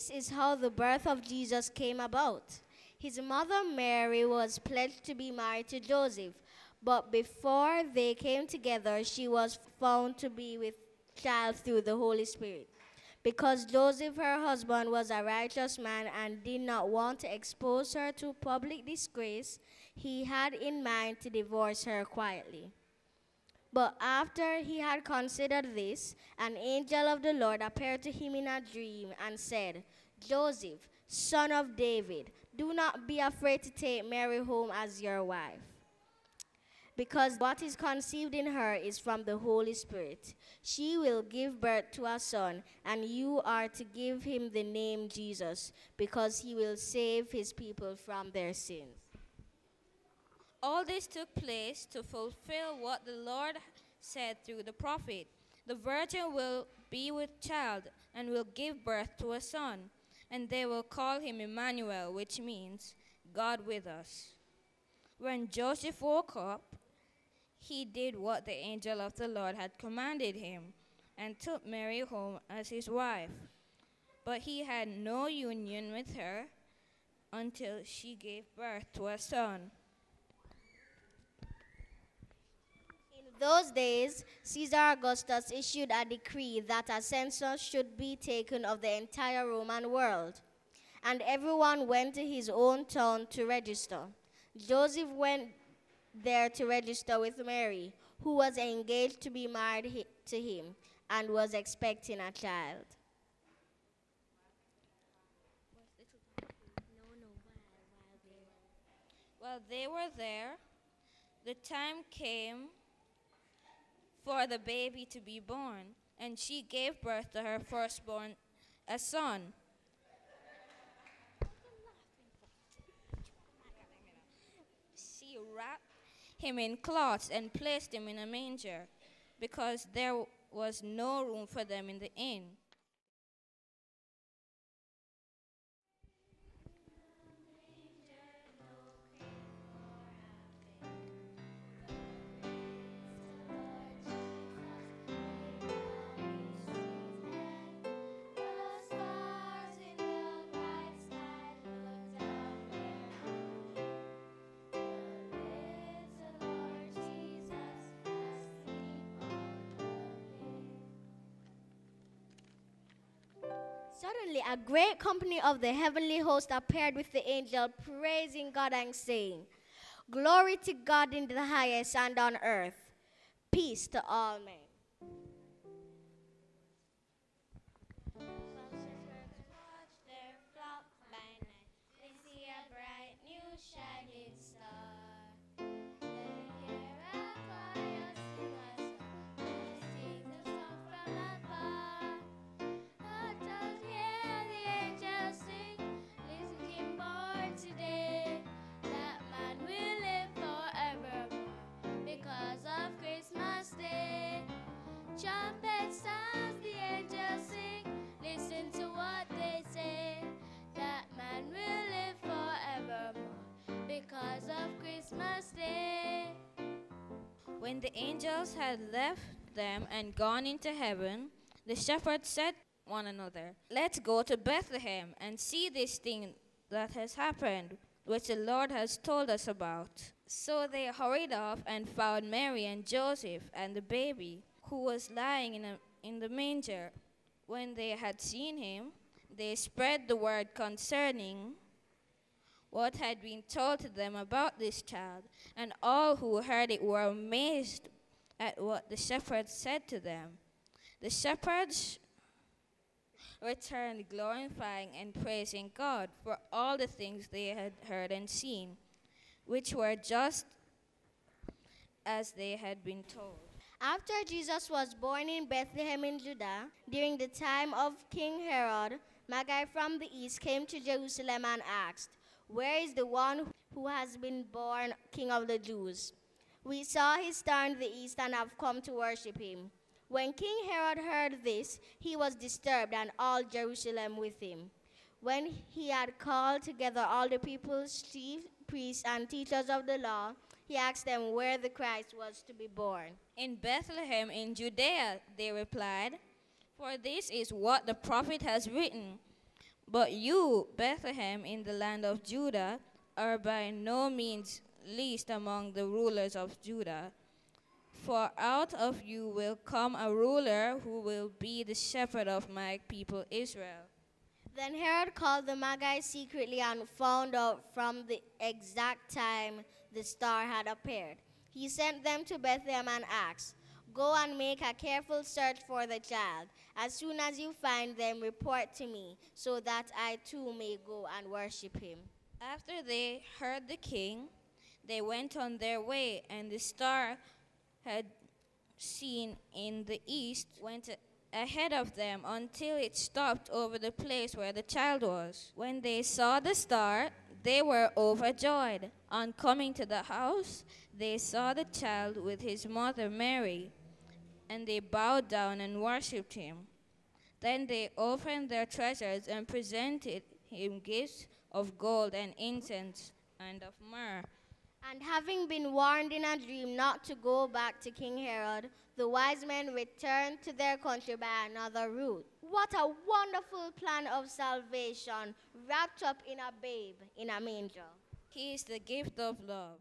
This is how the birth of Jesus came about. His mother Mary was pledged to be married to Joseph, but before they came together, she was found to be with child through the Holy Spirit. Because Joseph, her husband, was a righteous man and did not want to expose her to public disgrace, he had in mind to divorce her quietly. But after he had considered this, an angel of the Lord appeared to him in a dream and said, Joseph, son of David, do not be afraid to take Mary home as your wife. Because what is conceived in her is from the Holy Spirit. She will give birth to a son, and you are to give him the name Jesus, because he will save his people from their sins. All this took place to fulfill what the Lord said through the prophet The virgin will be with child and will give birth to a son, and they will call him Emmanuel, which means God with us. When Joseph woke up, he did what the angel of the Lord had commanded him and took Mary home as his wife. But he had no union with her until she gave birth to a son those days, Caesar Augustus issued a decree that a census should be taken of the entire Roman world, and everyone went to his own town to register. Joseph went there to register with Mary, who was engaged to be married to him and was expecting a child. While they were there, the time came for the baby to be born, and she gave birth to her firstborn, a son. She wrapped him in cloths and placed him in a manger because there was no room for them in the inn. Suddenly, a great company of the heavenly host appeared with the angel, praising God and saying, Glory to God in the highest and on earth, peace to all men. Christmas Day. When the angels had left them and gone into heaven, the shepherds said one another, Let's go to Bethlehem and see this thing that has happened, which the Lord has told us about. So they hurried off and found Mary and Joseph and the baby, who was lying in, a, in the manger. When they had seen him, they spread the word concerning what had been told to them about this child, and all who heard it were amazed at what the shepherds said to them. The shepherds returned glorifying and praising God for all the things they had heard and seen, which were just as they had been told. After Jesus was born in Bethlehem in Judah, during the time of King Herod, Magi from the east came to Jerusalem and asked, where is the one who has been born King of the Jews? We saw his star in the east and have come to worship him. When King Herod heard this, he was disturbed, and all Jerusalem with him. When he had called together all the people's chief priests and teachers of the law, he asked them where the Christ was to be born. In Bethlehem in Judea, they replied, For this is what the prophet has written. But you, Bethlehem, in the land of Judah, are by no means least among the rulers of Judah. For out of you will come a ruler who will be the shepherd of my people Israel. Then Herod called the Magi secretly and found out from the exact time the star had appeared. He sent them to Bethlehem and asked, Go and make a careful search for the child. As soon as you find them, report to me, so that I too may go and worship him. After they heard the king, they went on their way, and the star had seen in the east went ahead of them until it stopped over the place where the child was. When they saw the star, they were overjoyed. On coming to the house, they saw the child with his mother Mary and they bowed down and worshipped him. Then they opened their treasures and presented him gifts of gold and incense and of myrrh. And having been warned in a dream not to go back to King Herod, the wise men returned to their country by another route. What a wonderful plan of salvation, wrapped up in a babe in a manger. He is the gift of love.